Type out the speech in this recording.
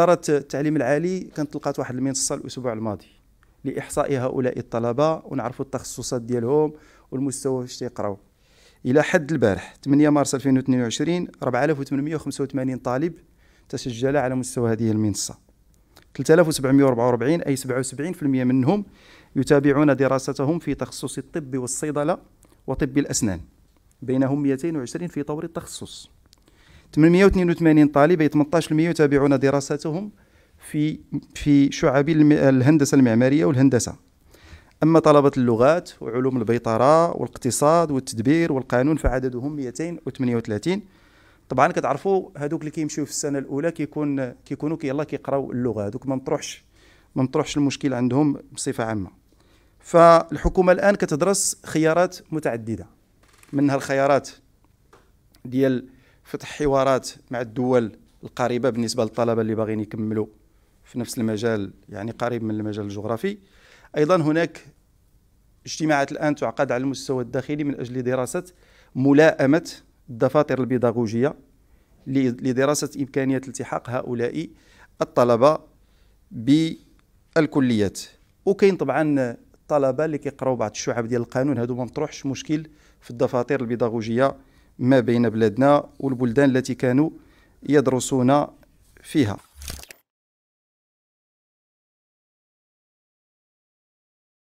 وزارة التعليم العالي كانت تلقات واحد المنصة الأسبوع الماضي لإحصاء هؤلاء الطلبة ونعرفوا التخصصات ديالهم والمستوى فاش تيقراو إلى حد البارح 8 مارس 2022 4885 طالب تسجل على مستوى هذه المنصة 3744 أي 77% منهم يتابعون دراستهم في تخصص الطب والصيدلة وطب الأسنان بينهم 220 في طور التخصص 882 طالب أي 18% يتابعون دراستهم في في شعب الهندسة المعمارية والهندسة أما طلبة اللغات وعلوم البيطرة والاقتصاد والتدبير والقانون فعددهم 238 طبعا كتعرفوا هذوك اللي كيمشيو في السنة الأولى كيكون كيكونوا يلا كيقراو اللغة هذوك ما مطروحش ما مطروحش المشكل عندهم بصفة عامة فالحكومة الآن كتدرس خيارات متعددة منها الخيارات ديال فتح حوارات مع الدول القريبه بالنسبه للطلبه اللي باغيين يكملوا في نفس المجال يعني قريب من المجال الجغرافي ايضا هناك اجتماعات الان تعقد على المستوى الداخلي من اجل دراسه ملائمه الدفاتر البيداغوجيه لدراسه امكانيه التحاق هؤلاء الطلبه بالكليات وكاين طبعا الطلبه اللي كيقراو بعض الشعب ديال القانون هادو ما مطروحش مشكل في الدفاتر البيداغوجيه ما بين بلادنا والبلدان التي كانوا يدرسون فيها